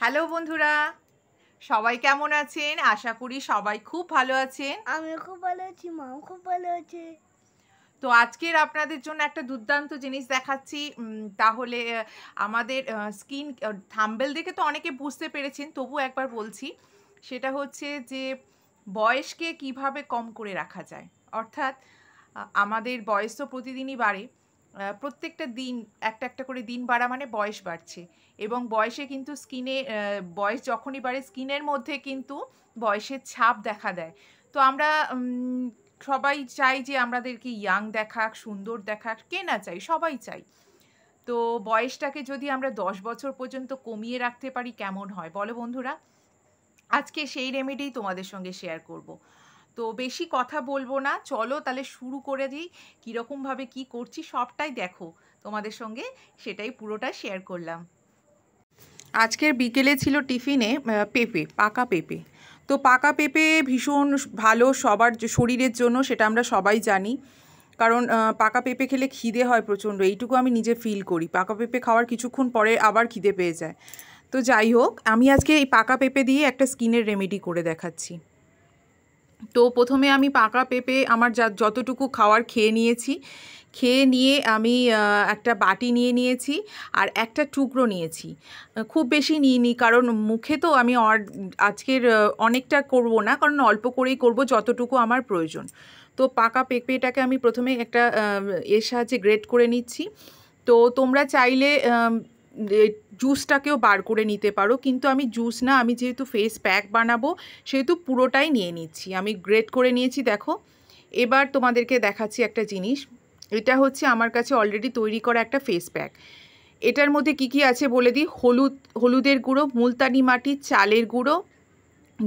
hello বন্ধুরা সবাই কেমন আছেন আশা করি সবাই খুব ভালো আছেন আমি খুব ভালো আছি মাও খুব ভালো আছে তো আজকের আপনাদের জন্য একটা দুর্দান্ত জিনিস দেখাচ্ছি তাহলে আমাদের স্কিন থাম্বেল দেখে তো অনেকে বুঝতে পেরেছেন তবু একবার বলছি সেটা হচ্ছে যে বয়সকে কিভাবে কম করে রাখা যায় অর্থাৎ আমাদের বয়স তো প্রতিদিনই বাড়ে প্রত্যেকটা দিন একটা একটা করে দিন বাড়া মানে বয়স বাড়ছে এবং বয়সে কিন্তু স্কিনে বয়স যখনই বাড়ে স্কিনের মধ্যে কিন্তু বয়সের ছাপ দেখা দেয় তো আমরা সবাই চাই যে আমাদেরকে ইয়াং দেখাক সুন্দর দেখাক কে না চাই সবাই চাই তো বয়সটাকে যদি আমরা দশ বছর পর্যন্ত কমিয়ে রাখতে পারি কেমন হয় বলো বন্ধুরা আজকে সেই রেমেডি তোমাদের সঙ্গে শেয়ার করব তো বেশি কথা বলবো না চলো তাহলে শুরু করে দিই কীরকমভাবে কি করছি সবটাই দেখো তোমাদের সঙ্গে সেটাই পুরোটা শেয়ার করলাম আজকের বিকেলে ছিল টিফিনে পেঁপে পাকা পেঁপে তো পাকা পেঁপে ভীষণ ভালো সবার শরীরের জন্য সেটা আমরা সবাই জানি কারণ পাকা পেঁপে খেলে খিদে হয় প্রচণ্ড এইটুকু আমি নিজে ফিল করি পাকা পেঁপে খাওয়ার কিছুক্ষণ পরে আবার খিদে পেয়ে যায় তো যাই হোক আমি আজকে এই পাকা পেঁপে দিয়ে একটা স্কিনের রেমেডি করে দেখাচ্ছি তো প্রথমে আমি পাকা পেঁপে আমার যা যতটুকু খাওয়ার খেয়ে নিয়েছি খেয়ে নিয়ে আমি একটা বাটি নিয়ে নিয়েছি আর একটা টুকরো নিয়েছি খুব বেশি নিইনি কারণ মুখে তো আমি আজকের অনেকটা করব না কারণ অল্প করেই করব যতটুকু আমার প্রয়োজন তো পাকা পেঁপেটাকে আমি প্রথমে একটা এর সাহায্যে গ্রেট করে নিচ্ছি তো তোমরা চাইলে জুসটাকেও বার করে নিতে পারো কিন্তু আমি জুস না আমি যেহেতু ফেস প্যাক বানাবো সেহেতু পুরোটাই নিয়ে নিচ্ছি আমি গ্রেট করে নিয়েছি দেখো এবার তোমাদেরকে দেখাচ্ছি একটা জিনিস এটা হচ্ছে আমার কাছে অলরেডি তৈরি করা একটা ফেস প্যাক এটার মধ্যে কি কি আছে বলে দিই হলুদ হলুদের গুঁড়ো মুলতানি মাটি চালের গুঁড়ো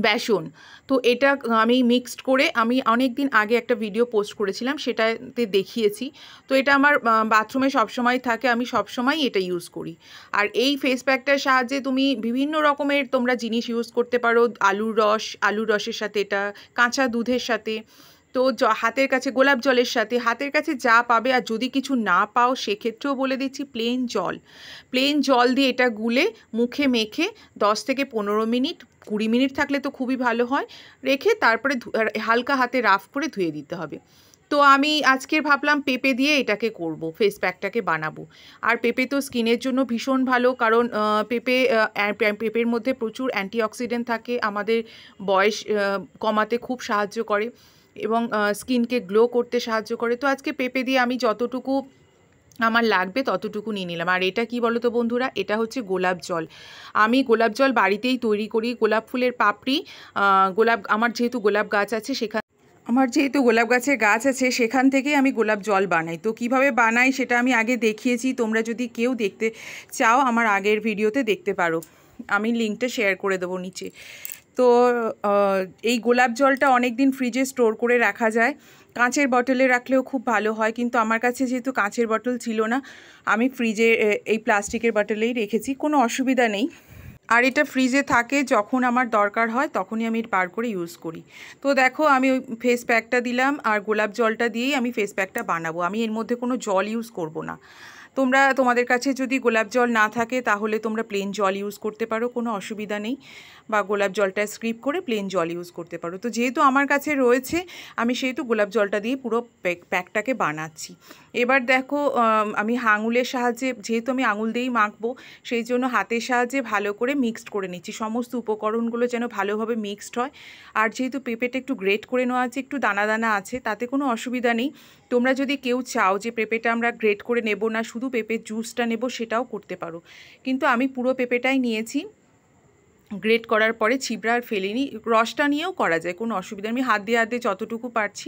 বেসন তো এটা আমি মিক্সড করে আমি অনেক দিন আগে একটা ভিডিও পোস্ট করেছিলাম সেটাতে দেখিয়েছি তো এটা আমার বাথরুমে সবসময় থাকে আমি সবসময় এটা ইউজ করি আর এই ফেস প্যাকটার সাহায্যে তুমি বিভিন্ন রকমের তোমরা জিনিস ইউজ করতে পারো আলুর রস আলুর রসের সাথে এটা কাঁচা দুধের সাথে তো হাতের কাছে গোলাপ জলের সাথে হাতের কাছে যা পাবে আর যদি কিছু না পাও সেক্ষেত্রেও বলে দিচ্ছি প্লেন জল প্লেন জল দিয়ে এটা গুলে মুখে মেখে দশ থেকে পনেরো মিনিট কুড়ি মিনিট থাকলে তো খুবই ভালো হয় রেখে তারপরে হালকা হাতে রাফ করে ধুয়ে দিতে হবে তো আমি আজকের ভাবলাম পেঁপে দিয়ে এটাকে করব ফেস প্যাকটাকে বানাবো আর পেঁপে তো স্কিনের জন্য ভীষণ ভালো কারণ পেঁপে পেঁপের মধ্যে প্রচুর অ্যান্টিঅক্সিডেন্ট থাকে আমাদের বয়স কমাতে খুব সাহায্য করে এবং স্কিনকে গ্লো করতে সাহায্য করে তো আজকে পেঁপে দিয়ে আমি যতটুকু আমার লাগবে ততটুকু নিয়ে নিলাম আর এটা কি বলো তো বন্ধুরা এটা হচ্ছে গোলাপ জল আমি গোলাপ জল বাড়িতেই তৈরি করি গোলাপ ফুলের পাপড়ি গোলাপ আমার যেহেতু গোলাপ গাছ আছে সেখান আমার যেহেতু গোলাপ গাছের গাছ আছে সেখান থেকে আমি গোলাপ জল বানাই তো কিভাবে বানাই সেটা আমি আগে দেখিয়েছি তোমরা যদি কেউ দেখতে চাও আমার আগের ভিডিওতে দেখতে পারো আমি লিঙ্কটা শেয়ার করে দেবো নিচে তো এই গোলাপ জলটা অনেক দিন ফ্রিজে স্টোর করে রাখা যায় কাঁচের বটলে রাখলেও খুব ভালো হয় কিন্তু আমার কাছে যেহেতু কাঁচের বটল ছিল না আমি ফ্রিজে এই প্লাস্টিকের বটলেই রেখেছি কোনো অসুবিধা নেই আর এটা ফ্রিজে থাকে যখন আমার দরকার হয় তখনই আমি বার করে ইউজ করি তো দেখো আমি ওই ফেস প্যাকটা দিলাম আর গোলাপ জলটা দিয়েই আমি ফেস প্যাকটা বানাবো আমি এর মধ্যে কোনো জল ইউজ করব না তোমরা তোমাদের কাছে যদি গোলাপ জল না থাকে তাহলে তোমরা প্লেন জল ইউজ করতে পারো কোনো অসুবিধা নেই বা গোলাপ জলটা স্ক্রিপ করে প্লেন জল ইউজ করতে পারো তো যেহেতু আমার কাছে রয়েছে আমি সেহেতু গোলাপ জলটা দিয়ে পুরো প্যাকটাকে বানাচ্ছি এবার দেখো আমি হাঙুলের সাহায্যে যেহেতু আমি আঙুল দিয়েই মাখবো সেই জন্য হাতের সাহায্যে ভালো করে মিক্সড করে নিচ্ছি সমস্ত উপকরণগুলো যেন ভালোভাবে মিক্সড হয় আর যেহেতু পেঁপেটা একটু গ্রেট করে নেওয়া আছে একটু দানা দানা আছে তাতে কোনো অসুবিধা নেই তোমরা যদি কেউ চাও যে পেঁপেটা আমরা গ্রেট করে নেব না শুধু পেঁপের জুসটা নেব সেটাও করতে পারো কিন্তু আমি পুরো পেঁপেটাই নিয়েছি গ্রেট করার পরে ছিবড়া আর নিই রসটা নিয়েও করা যায় কোনো অসুবিধা আমি হাত দিয়ে হাত দিয়ে যতটুকু পারছি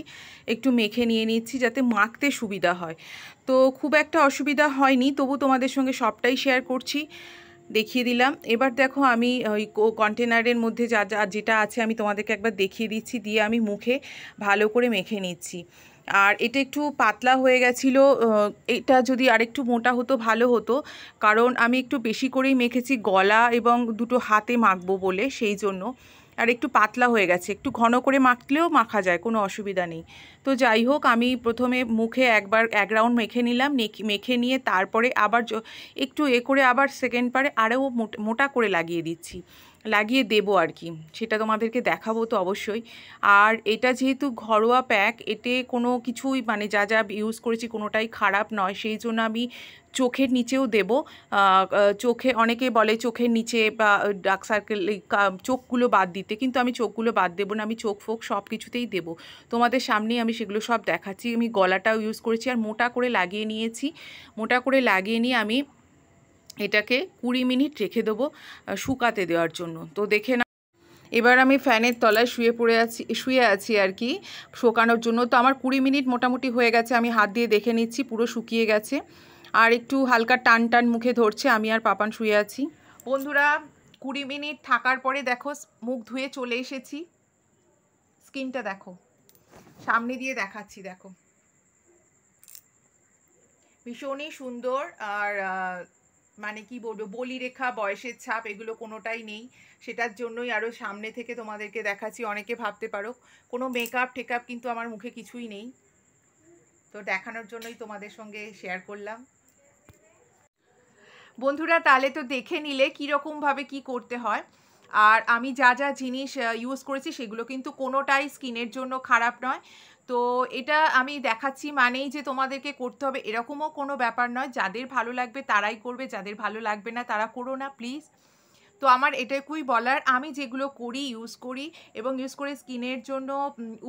একটু মেখে নিয়ে নিচ্ছি যাতে মাখতে সুবিধা হয় তো খুব একটা অসুবিধা হয়নি তবু তোমাদের সঙ্গে সবটাই শেয়ার করছি দেখিয়ে দিলাম এবার দেখো আমি ওই কন্টেনারের মধ্যে যা যা যেটা আছে আমি তোমাদেরকে একবার দেখিয়ে দিচ্ছি দিয়ে আমি মুখে ভালো করে মেখে নিচ্ছি আর এটা একটু পাতলা হয়ে গেছিল এটা যদি আরেকটু মোটা হতো ভালো হতো কারণ আমি একটু বেশি করেই মেখেছি গলা এবং দুটো হাতে মাখবো বলে সেই জন্য আর একটু পাতলা হয়ে গেছে একটু ঘন করে মাখলেও মাখা যায় কোনো অসুবিধা নেই তো যাই হোক আমি প্রথমে মুখে একবার এক রাউন্ড মেখে নিলাম মেখে নিয়ে তারপরে আবার একটু এ করে আবার সেকেন্ড পারে আরও মোটা করে লাগিয়ে দিচ্ছি লাগিয়ে দেব আর কি সেটা তোমাদেরকে দেখাবো তো অবশ্যই আর এটা যেহেতু ঘরোয়া প্যাক এতে কোনো কিছুই মানে যা যা ইউজ করেছি কোনোটাই খারাপ নয় সেই জন্য আমি চোখের নিচেও দেব চোখে অনেকে বলে চোখের নিচে বা ডার্ক সার্কেল চোখগুলো বাদ দিতে কিন্তু আমি চোখগুলো বাদ দেবো না আমি চোখ ফোক সব কিছুতেই দেব তোমাদের সামনেই আমি সেগুলো সব দেখাচ্ছি আমি গলাটাও ইউজ করেছি আর মোটা করে লাগিয়ে নিয়েছি মোটা করে লাগিয়ে নিয়ে আমি এটাকে কুড়ি মিনিট রেখে দেবো শুকাতে দেওয়ার জন্য তো দেখে না এবার আমি ফ্যানের তলায় শুয়ে পড়ে আছি শুয়ে আছি আর কি শোকানোর জন্য তো আমার কুড়ি মিনিট মোটামুটি হয়ে গেছে আমি হাত দিয়ে দেখে নিচ্ছি পুরো শুকিয়ে গেছে আর একটু হালকা টান টান মুখে ধরছে আমি আর পাপান শুয়ে আছি বন্ধুরা কুড়ি মিনিট থাকার পরে দেখো মুখ ধুয়ে চলে এসেছি স্কিনটা দেখো সামনে দিয়ে দেখাচ্ছি দেখো ভীষণই সুন্দর আর মানে কি বলবো বলিরেখা বয়সের ছাপ এগুলো কোনোটাই নেই সেটার জন্যই আরও সামনে থেকে তোমাদেরকে দেখাচ্ছি অনেকে ভাবতে পারো কোনো মেকআপ টেকআপ কিন্তু আমার মুখে কিছুই নেই তো দেখানোর জন্যই তোমাদের সঙ্গে শেয়ার করলাম বন্ধুরা তাহলে তো দেখে নিলে কীরকমভাবে কি করতে হয় আর আমি যা যা জিনিস ইউজ করেছি সেগুলো কিন্তু কোনোটাই স্কিনের জন্য খারাপ নয় তো এটা আমি দেখাচ্ছি মানেই যে তোমাদেরকে করতে হবে এরকমও কোনো ব্যাপার নয় যাদের ভালো লাগবে তারাই করবে যাদের ভালো লাগবে না তারা করো না প্লিজ তো আমার এটাকুই বলার আমি যেগুলো করি ইউজ করি এবং ইউজ করে স্কিনের জন্য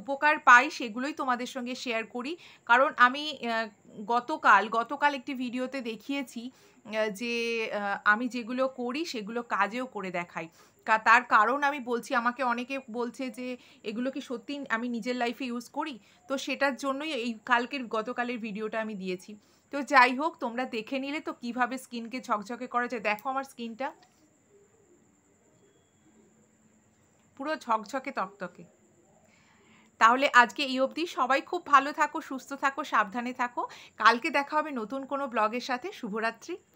উপকার পাই সেগুলোই তোমাদের সঙ্গে শেয়ার করি কারণ আমি গতকাল গতকাল একটি ভিডিওতে দেখিয়েছি যে আমি যেগুলো করি সেগুলো কাজেও করে দেখাই তার কারণ আমি বলছি আমাকে অনেকে বলছে যে এগুলো কি সত্যি আমি নিজের লাইফে ইউজ করি তো সেটার জন্যই এই কালকের গতকালের ভিডিওটা আমি দিয়েছি তো যাই হোক তোমরা দেখে নিলে তো কিভাবে স্কিনকে ঝকঝকে করা যায় দেখো আমার স্কিনটা পুরো ঝকঝকে তকতকে তাহলে আজকে এই অবধি সবাই খুব ভালো থাকো সুস্থ থাকো সাবধানে থাকো কালকে দেখা হবে নতুন কোনো ব্লগের সাথে শুভরাত্রি